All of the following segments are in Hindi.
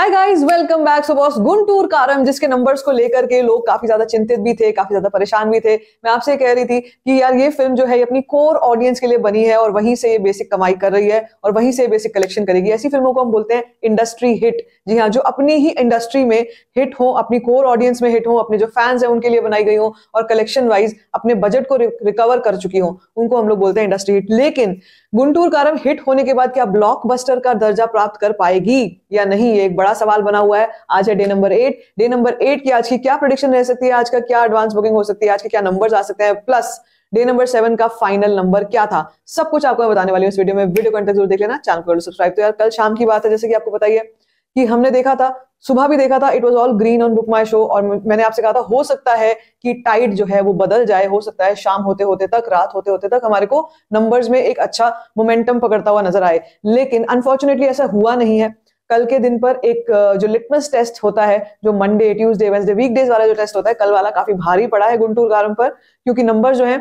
हाय guys welcome back so boss Guntur Kaaram जिसके नंबर्स को लेकर के लोग काफी ज्यादा चिंतित भी थे काफी ज्यादा परेशान भी थे मैं आपसे कह रही थी कि यार ये फिल्म जो है ये अपनी कोर ऑडियंस के लिए बनी है और वहीं से ये बेसिक कमाई कर रही है और वहीं से बेसिक कलेक्शन करेगी ऐसी फिल्मों को हम बोलते हैं इंडस्ट्री हिट जी हाँ जो अपनी ही इंडस्ट्री में हिट हो अपनी कोर ऑडियंस में हिट हो अपने जो फैंस हैं उनके लिए बनाई गई हो और कलेक्शन वाइज अपने बजट को रिकवर कर चुकी हो उनको हम लोग बोलते हैं इंडस्ट्री हिट लेकिन गुंटूर कारम हिट होने के बाद क्या ब्लॉकबस्टर का दर्जा प्राप्त कर पाएगी या नहीं ये एक बड़ा बड़ा सवाल बना हुआ है आज है day number eight day number eight की आज की क्या प्रोडिक्शन रह सकती है आज का क्या एडवांस बुकिंग हो सकती है आज के क्या नंबर आ सकते हैं प्लस डे नंबर सेवन का फाइनल नंबर क्या था सब कुछ आपको मैं बताने वाली हूँ इस वीडियो में वीडियो कंटेंट जरूर देख लेना चैनल को सब्सक्राइब तो यार कल शाम की बात है जैसे कि आपको बताइए कि हमने देखा था सुबह भी देखा था it was all green on Book My Show और मैंने आपसे कहा था हो सकता है कि टाइट जो है वो बदल जाए हो सकता है शाम होते होते तक रात होते होते तक हमारे को नंबर्स में एक अच्छा मोमेंटम पकड़ता हुआ नजर आए लेकिन अनफॉर्चुनेटली ऐसा हुआ नहीं है कल के दिन पर एक जो लिटमस टेस्ट होता है जो मंडे ट्यूसडे वेंसडे वीकडेज वाला जो टेस्ट होता है कल वाला काफी भारी पड़ा है गुंटूर गारम पर क्योंकि नंबर जो है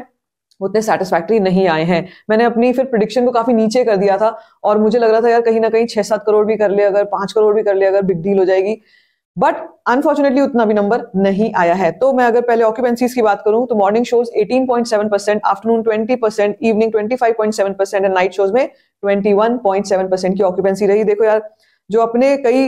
उतने सेटिस्फैक्ट्री नहीं आए हैं मैंने अपनी फिर प्रिडिक्शन को काफी नीचे कर दिया था और मुझे लग रहा था यार कहीं ना कहीं छह सात करोड़ भी कर ले अगर पांच करोड़ भी कर ले अगर बिग डील हो जाएगी बट अनफॉर्चुनेटली उतना भी नंबर नहीं आया है तो मैं अगर पहले ऑक्यूपेंसीज की बात करूं तो morning shows 18.7 percent afternoon 20 percent evening 25.7 percent and night shows में 21.7 परसेंट की ऑक्यूपेंसी रही देखो यार जो अपने कई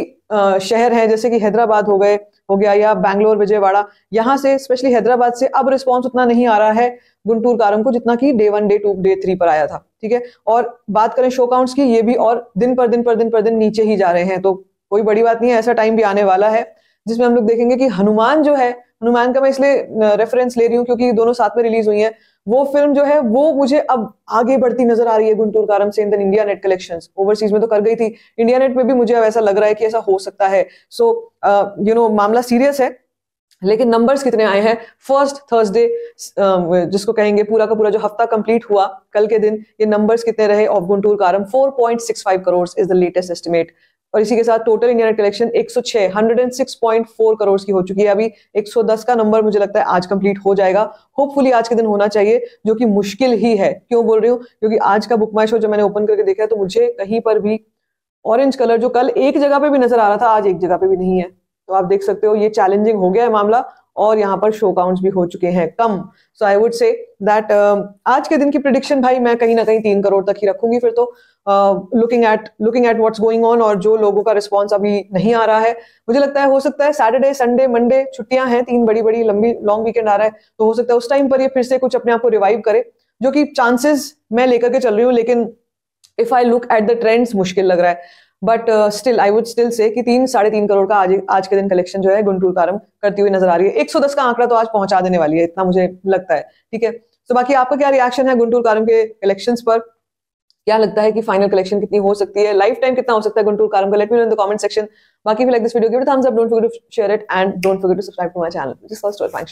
शहर हैं जैसे कि हैदराबाद हो गए हो गया या बैंगलोर विजयवाड़ा यहाँ से स्पेशली हैदराबाद से अब रिस्पॉन्स उतना नहीं आ रहा है गुंटूर कारम को जितना कि day one day two day three पर आया था ठीक है और बात करें शो काउंट्स की ये भी और दिन पर दिन पर दिन पर दिन नीचे ही जा रहे हैं तो कोई बड़ी बात नहीं है ऐसा टाइम भी आने वाला है जिसमें हम लोग देखेंगे कि हनुमान जो है हनुमान का मैं इसलिए रेफरेंस ले रही हूँ क्योंकि दोनों साथ में रिलीज हुई है वो फिल्म जो है वो मुझे अब आगे बढ़ती नजर आ रही है गुंटूर कारम से in India net collection overseas में तो कर गई थी इंडिया नेट में भी मुझे अब ऐसा लग रहा है कि ऐसा हो सकता है सो यू नो मामला सीरियस है लेकिन नंबर्स कितने आए हैं फर्स्ट थर्सडे um, जिसको कहेंगे पूरा का पूरा जो हफ्ता कंप्लीट हुआ कल के दिन ये नंबर्स कितने रहे of Guntur Kaaram 4.65 crore is the latest estimate और इसी के साथ total India net collection 106 106.4 crore की हो चुकी है अभी 110 का नंबर मुझे लगता है आज कंप्लीट हो जाएगा होपफुली आज के दिन होना चाहिए जो कि मुश्किल ही है क्यों बोल रही हूँ क्योंकि आज का बुक शो जब मैंने ओपन करके देखा तो मुझे कहीं पर भी ऑरेंज कलर जो कल एक जगह पे भी नजर आ रहा था आज एक जगह पे भी नहीं है तो आप देख सकते हो ये चैलेंजिंग हो गया है मामला और यहाँ पर शो काउंट्स भी हो चुके हैं कम सो आई वुड से दैट आज के दिन की प्रिडिक्शन भाई मैं कहीं ना कहीं तीन करोड़ तक ही रखूंगी फिर तो looking at looking at what's going on और जो लोगों का रिस्पॉन्स अभी नहीं आ रहा है मुझे लगता है हो सकता है सैटरडे संडे मंडे छुट्टियां हैं तीन बड़ी बड़ी लंबी लॉन्ग वीकेंड आ रहा है तो हो सकता है उस टाइम पर ये फिर से कुछ अपने आप को रिवाइव करे जो कि चांसेस मैं लेकर के चल रही हूँ लेकिन if I look at the trends मुश्किल लग रहा है but still I would still say कि तीन साढ़े तीन करोड़ का आज आज के दिन कलेक्शन जो है गुंटूर कारम करती हुई नजर आ रही है एक सौ दस का आंकड़ा तो आज पहुंचा देने वाली है इतना मुझे लगता है ठीक है तो बाकी आपका क्या रिएक्शन है गुंटूर कारम के कलेक्शन पर क्या लगता है कि फाइनल कलेक्शन कितनी हो सकती है लाइफ टाइम कितना हो सकता है गुंटूर कारम का let me know in the comment section बाकी like this video give it thumbs up don't forget to share it and don't forget to subscribe to my channel this first और